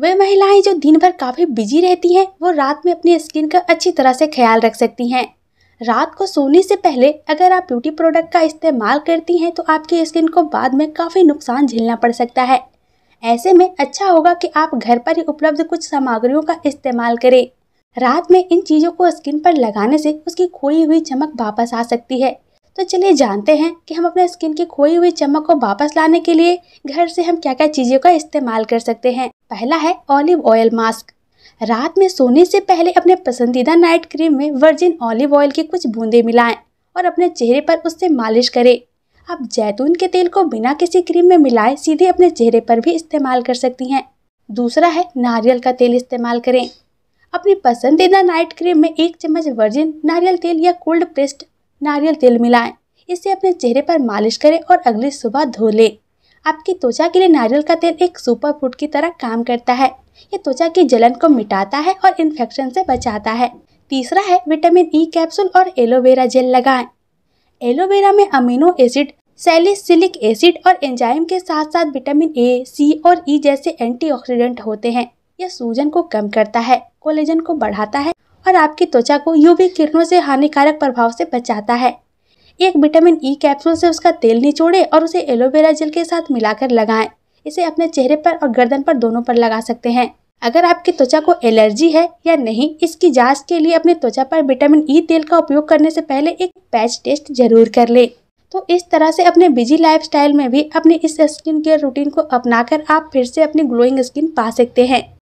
वे महिलाएं जो दिन भर काफी बिजी रहती हैं वो रात में अपनी स्किन का अच्छी तरह से ख्याल रख सकती हैं रात को सोने से पहले अगर आप ब्यूटी प्रोडक्ट का इस्तेमाल करती हैं तो आपकी स्किन को बाद में काफ़ी नुकसान झेलना पड़ सकता है ऐसे में अच्छा होगा कि आप घर पर ही उपलब्ध कुछ सामग्रियों का इस्तेमाल करें रात में इन चीज़ों को स्किन पर लगाने से उसकी खोई हुई चमक वापस आ सकती है तो चलिए जानते हैं कि हम अपने स्किन की खोई हुई चमक को वापस लाने के लिए घर से हम क्या क्या चीज़ों का इस्तेमाल कर सकते हैं पहला है ऑलिव ऑयल मास्क रात में सोने से पहले अपने पसंदीदा नाइट क्रीम में वर्जिन ऑलिव ऑयल की कुछ बूंदें मिलाएं और अपने चेहरे पर उससे मालिश करें आप जैतून के तेल को बिना किसी क्रीम में मिलाए सीधे अपने चेहरे पर भी इस्तेमाल कर सकती हैं दूसरा है नारियल का तेल इस्तेमाल करें अपनी पसंदीदा नाइट क्रीम में एक चम्मच वर्जिन नारियल तेल या कोल्ड प्रेस्ड नारियल तेल मिलाएं इसे अपने चेहरे पर मालिश करें और अगली सुबह धो लें आपकी त्वचा के लिए नारियल का तेल एक सुपर फूड की तरह काम करता है ये त्वचा की जलन को मिटाता है और इन्फेक्शन से बचाता है तीसरा है विटामिन ई e कैप्सूल और एलोवेरा जेल लगाएं। एलोवेरा में अमीनो एसिड सैलिसिलिक एसिड और एंजाइम के साथ साथ विटामिन ए सी और ई e जैसे एंटीऑक्सीडेंट होते हैं यह सूजन को कम करता है कोलेजन को बढ़ाता है और आपकी त्वचा को यूवी किरणों से हानिकारक प्रभाव से बचाता है एक विटामिन ई e कैप्सूल से उसका तेल निचोड़े और उसे एलोवेरा जेल के साथ मिलाकर लगाएं इसे अपने चेहरे पर और गर्दन पर दोनों पर लगा सकते हैं अगर आपकी त्वचा को एलर्जी है या नहीं इसकी जांच के लिए अपनी त्वचा पर विटामिन ई e तेल का उपयोग करने से पहले एक पैच टेस्ट जरूर कर ले तो इस तरह से अपने बिजी लाइफ में भी अपने इस स्किन केयर रूटीन को अपना आप फिर से अपनी ग्लोइंग स्किन पा सकते हैं